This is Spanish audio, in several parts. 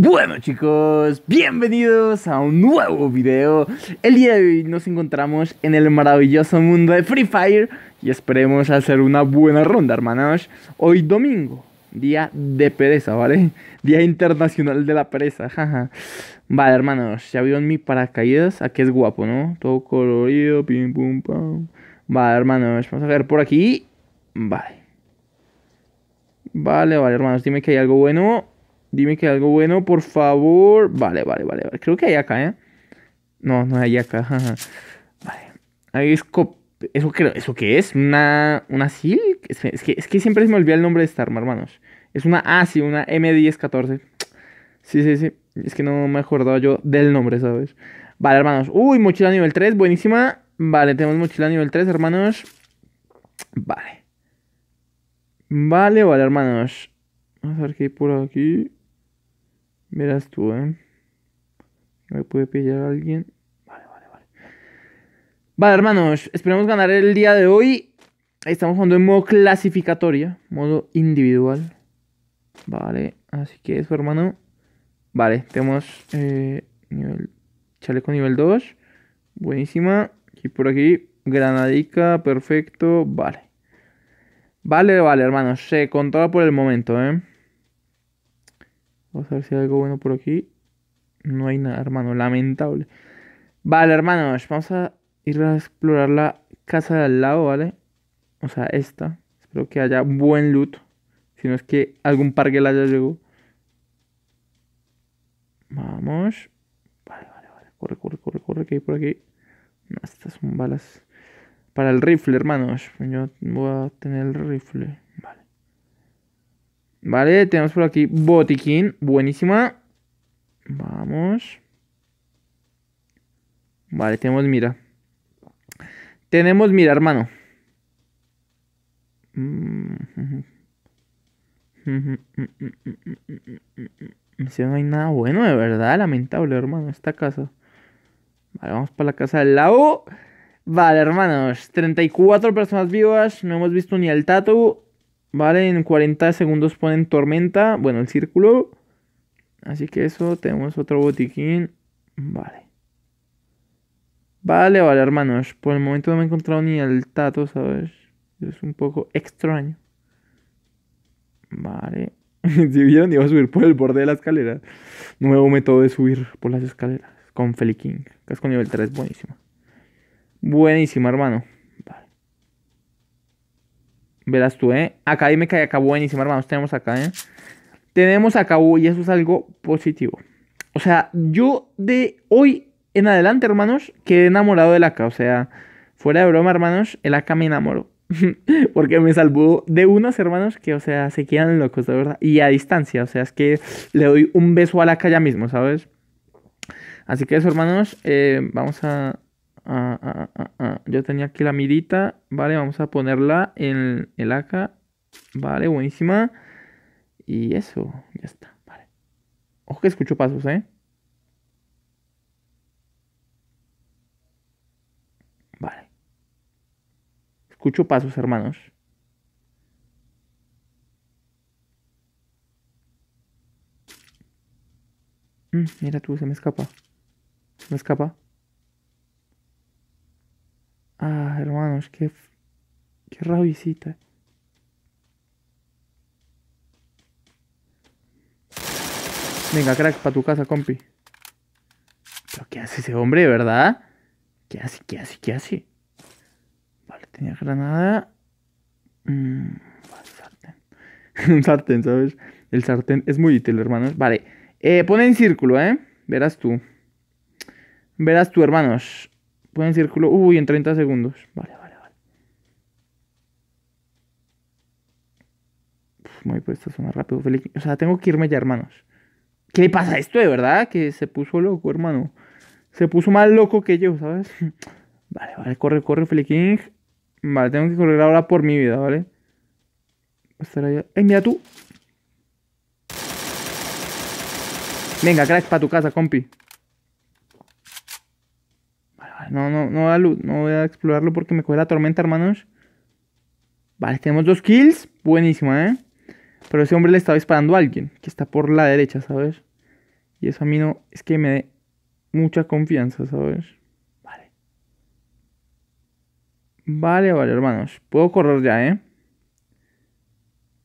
Bueno chicos, bienvenidos a un nuevo video El día de hoy nos encontramos en el maravilloso mundo de Free Fire Y esperemos hacer una buena ronda hermanos Hoy domingo, día de pereza, ¿vale? Día internacional de la pereza, jaja Vale hermanos, ya en mi paracaídas, aquí es guapo, ¿no? Todo colorido, pim pum pam Vale hermanos, vamos a ver por aquí Vale Vale, vale hermanos, dime que hay algo bueno Dime que algo bueno, por favor. Vale, vale, vale. Creo que hay acá, ¿eh? No, no hay acá. vale. Ahí ¿Eso, ¿Eso qué es? ¿Una, una SIL? Es, que, siempre se me olvida el nombre de esta arma, hermanos. Es una ah, sí, una M1014. Sí, sí, sí. Es que no me he acordado yo del nombre, ¿sabes? Vale, hermanos. Uy, mochila nivel 3, buenísima. Vale, tenemos mochila nivel 3, hermanos. Vale. Vale, vale, hermanos. Vamos a ver qué hay por aquí. Verás tú, ¿eh? Me puede pillar a alguien. Vale, vale, vale. Vale, hermanos. Esperemos ganar el día de hoy. Estamos jugando en modo clasificatoria. Modo individual. Vale. Así que eso, hermano. Vale, tenemos eh, nivel chaleco nivel 2. Buenísima. Y por aquí, granadica, perfecto. Vale. Vale, vale, hermanos. Se controla por el momento, ¿eh? Vamos a ver si hay algo bueno por aquí. No hay nada, hermano. Lamentable. Vale, hermanos. Vamos a ir a explorar la casa de al lado, ¿vale? O sea, esta. Espero que haya buen loot. Si no es que algún parque la haya llegado. Vamos. Vale, vale, vale. Corre, corre, corre, corre. Que hay por aquí. No, estas son balas. Para el rifle, hermanos. Yo voy a tener el rifle. Vale, tenemos por aquí Botiquín. Buenísima. Vamos. Vale, tenemos mira. Tenemos mira, hermano. no hay nada bueno, de verdad, lamentable, hermano, esta casa. Vale, vamos para la casa del lado. Vale, hermanos, 34 personas vivas, no hemos visto ni al tatu. Vale, en 40 segundos ponen tormenta. Bueno, el círculo. Así que eso, tenemos otro botiquín. Vale. Vale, vale, hermanos. Por el momento no me he encontrado ni el tato, ¿sabes? Es un poco extraño. Vale. Si vieron, iba a subir por el borde de la escalera. Nuevo método de subir por las escaleras. Con Feliking. Casco nivel 3, buenísimo Buenísimo, hermano. Verás tú, ¿eh? Académica y acá buenísimo hermanos. Tenemos acá, ¿eh? Tenemos acá y eso es algo positivo. O sea, yo de hoy en adelante, hermanos, quedé enamorado del la O sea, fuera de broma, hermanos, el acá me enamoró. Porque me salvó de unos hermanos que, o sea, se quedan locos, de verdad. Y a distancia, o sea, es que le doy un beso al acá ya mismo, ¿sabes? Así que eso, hermanos, eh, vamos a Ah ah, ah, ah, ah, yo tenía aquí la mirita, vale, vamos a ponerla en el acá, vale, buenísima. Y eso, ya está, vale. Ojo que escucho pasos, ¿eh? Vale. Escucho pasos, hermanos. Mm, mira tú, se me escapa. Se me escapa. Ah, hermanos, qué, qué Venga, crack, para tu casa, compi. ¿Pero qué hace ese hombre, verdad? ¿Qué hace, qué hace, qué hace? Vale, tenía granada. Mm, vale, sartén. Un sartén, ¿sabes? El sartén es muy útil, hermanos. Vale, eh, pone en círculo, ¿eh? Verás tú. Verás tú, hermanos en círculo. Uy, en 30 segundos. Vale, vale, vale. muy puesto esto suena rápido. O sea, tengo que irme ya, hermanos. ¿Qué le pasa a esto de verdad? Que se puso loco, hermano. Se puso más loco que yo, ¿sabes? Vale, vale, corre, corre, Feliking. Vale, tengo que correr ahora por mi vida, ¿vale? Estar allá. ¡Eh, mira tú! Venga, crack, para tu casa, compi. No, no, no No voy a explorarlo porque me coge la tormenta, hermanos. Vale, tenemos dos kills. Buenísima, ¿eh? Pero ese hombre le estaba disparando a alguien que está por la derecha, ¿sabes? Y eso a mí no es que me dé mucha confianza, ¿sabes? Vale. Vale, vale, hermanos. Puedo correr ya, ¿eh?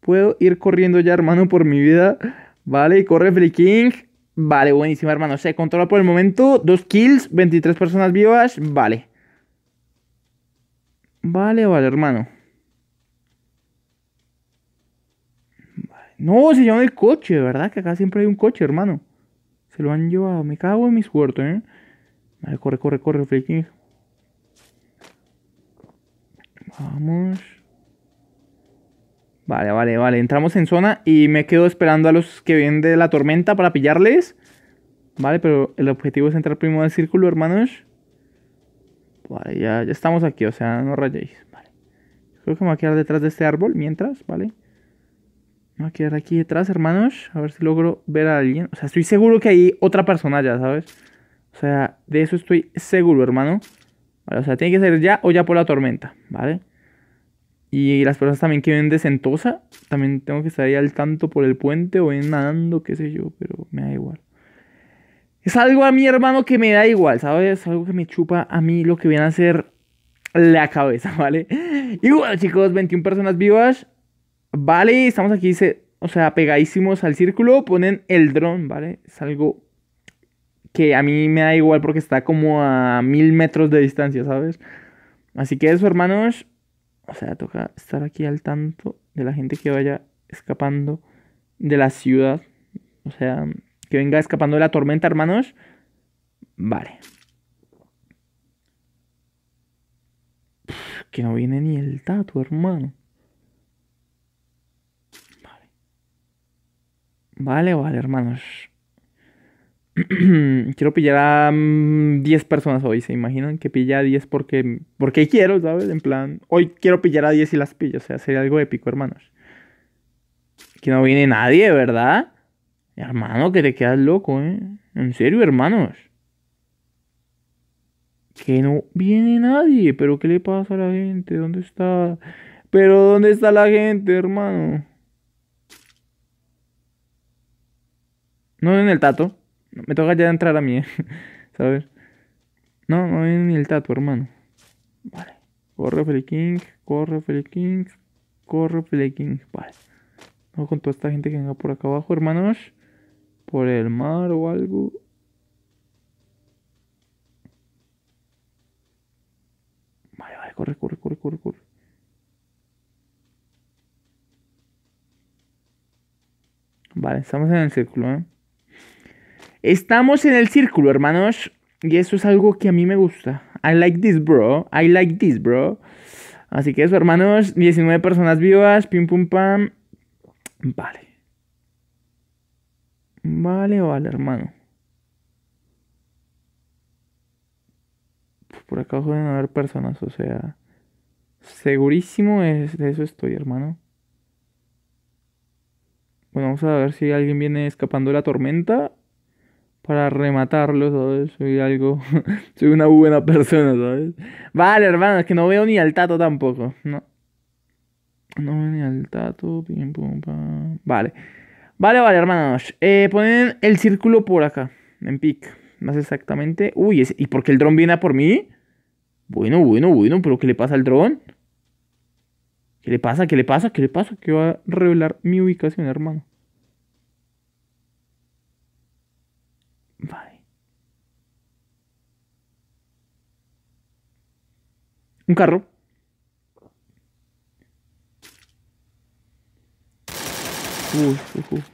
Puedo ir corriendo ya, hermano, por mi vida. Vale, corre, Free King. Vale, buenísima, hermano. Se controla por el momento. Dos kills, 23 personas vivas. Vale. Vale, vale, hermano. Vale. No, se llama el coche, ¿verdad? Que acá siempre hay un coche, hermano. Se lo han llevado. Me cago en mi suerte, ¿eh? Vale, corre, corre, corre, freaking. Vamos. Vale, vale, vale. Entramos en zona y me quedo esperando a los que vienen de la tormenta para pillarles. Vale, pero el objetivo es entrar primero al círculo, hermanos. Vale, ya, estamos aquí, o sea, no rayéis. Vale. Creo que me voy a quedar detrás de este árbol mientras, ¿vale? Me voy a quedar aquí detrás, hermanos. A ver si logro ver a alguien. O sea, estoy seguro que hay otra persona ya, ¿sabes? O sea, de eso estoy seguro, hermano. Vale, o sea, tiene que ser ya o ya por la tormenta, ¿vale? Y las personas también que de Sentosa, también tengo que estar ahí al tanto por el puente o en nadando, qué sé yo, pero me da igual. Es algo a mi hermano que me da igual, ¿sabes? Es algo que me chupa a mí lo que viene a hacer la cabeza, ¿vale? Y bueno, chicos, 21 personas vivas. Vale, estamos aquí, se, o sea, pegadísimos al círculo. Ponen el dron, ¿vale? Es algo que a mí me da igual porque está como a mil metros de distancia, ¿sabes? Así que eso, hermanos. O sea, toca estar aquí al tanto de la gente que vaya escapando de la ciudad. O sea, que venga escapando de la tormenta, hermanos. Vale. que no viene ni el tatu, hermano. Vale. Vale, vale, hermanos. quiero pillar a 10 mm, personas hoy, ¿se imaginan? Que pilla a 10 porque, porque quiero, ¿sabes? En plan, hoy quiero pillar a 10 y las pillo, o sea, sería algo épico, hermanos. Que no viene nadie, ¿verdad? Hermano, que te quedas loco, ¿eh? En serio, hermanos. Que no viene nadie, pero ¿qué le pasa a la gente? ¿Dónde está? Pero ¿dónde está la gente, hermano? No en el tato. Me toca ya entrar a mí, ¿sabes? No, no viene ni el tatu, hermano. Vale. Corre, Feli King. Corre, Feli King. Corre, Feli King. Vale. No con toda esta gente que venga por acá abajo, hermanos. Por el mar o algo. Vale, vale, corre, corre, corre, corre, corre. Vale, estamos en el círculo, ¿eh? Estamos en el círculo, hermanos. Y eso es algo que a mí me gusta. I like this, bro. I like this, bro. Así que eso, hermanos. 19 personas vivas. Pim, pum, pam. Vale. Vale, vale, hermano. Por acá no haber personas, o sea. Segurísimo es, de eso estoy, hermano. Bueno, vamos a ver si alguien viene escapando de la tormenta para rematarlo, ¿sabes? Soy algo, soy una buena persona, ¿sabes? Vale, hermano, es que no veo ni al tato tampoco, ¿no? No veo ni al tato, Vale. Vale, vale, hermanos. Eh, ponen el círculo por acá, en pic. Más exactamente. Uy, ¿y por qué el dron viene a por mí? Bueno, bueno, bueno, pero ¿qué le pasa al dron? ¿Qué le pasa? ¿Qué le pasa? ¿Qué le pasa? Que va a revelar mi ubicación, hermano. Un carro. Uy, uy, uy.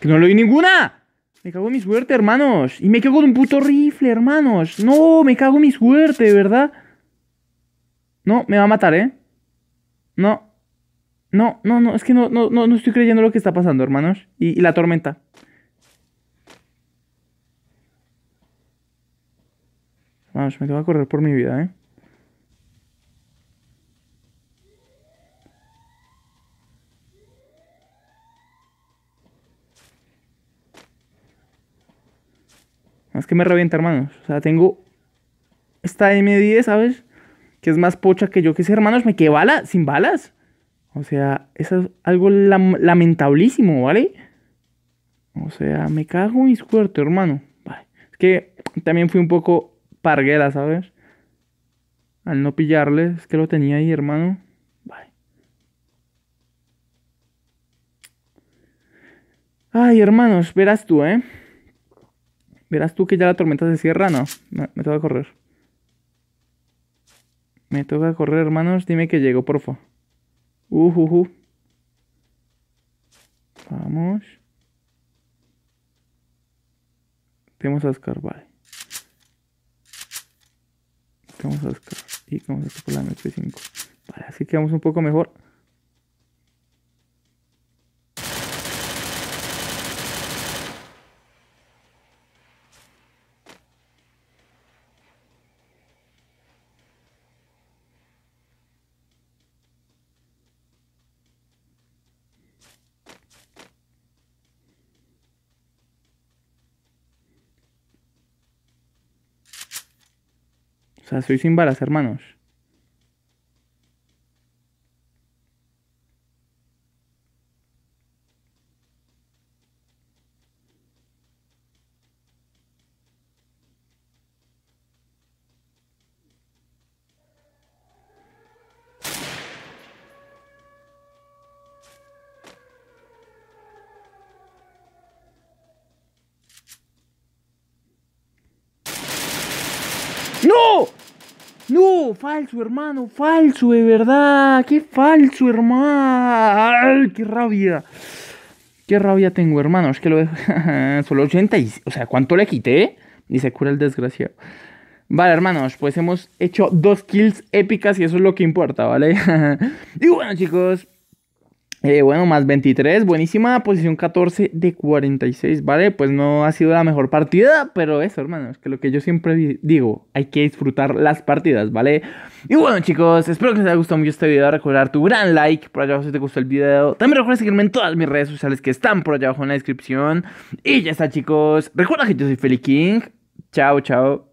Que no le doy ninguna. Me cago en mi suerte, hermanos. Y me cago en un puto rifle, hermanos. No, me cago en mi suerte, ¿verdad? No, me va a matar, ¿eh? No. No, no, no, es que no, no, no, estoy creyendo lo que está pasando, hermanos. y, la tormenta. Vamos, me tengo que correr por mi vida, ¿eh? Es que me revienta, hermanos. O sea, tengo esta M10, ¿sabes? Que es más pocha que yo. ¿Qué sé, hermanos, me quedé bala, sin balas. O sea, eso es algo lamentablísimo, ¿vale? O sea, me cago en mi suerte, hermano. Vale. Es que también fui un poco parguera, ¿sabes? Al no pillarle, es que lo tenía ahí, hermano. Vale. Ay, hermanos, verás tú, ¿eh? Verás tú que ya la tormenta se cierra, no. Me, toca correr. Me toca correr, hermanos. Dime que llego, porfa. Uh, uh, uh. Vamos. Tenemos a Oscar, vale. Vamos a Oscar. Y vamos a por la m 5 Vale, así quedamos un poco mejor. sea, soy sin balas, hermanos. No! No, falso, hermano, falso, de verdad. Qué falso, hermano. qué rabia. Qué rabia tengo, hermano. que lo dejo. Solo 80 y... O sea, ¿cuánto le quité? Y se cura el desgraciado. Vale, hermanos, pues hemos hecho dos kills épicas y eso es lo que importa, ¿vale? y bueno, chicos, eh, bueno, más 23, buenísima, posición 14 de 46, ¿vale? Pues no ha sido la mejor partida, pero eso, hermano, es que lo que yo siempre digo, hay que disfrutar las partidas, ¿vale? Y bueno, chicos, espero que les haya gustado mucho este video, recordar tu gran like por allá abajo si te gustó el video. También recuerda seguirme en todas mis redes sociales que están por allá abajo en la descripción. Y ya está, chicos, recuerda que yo soy Feli King. Chao, chao.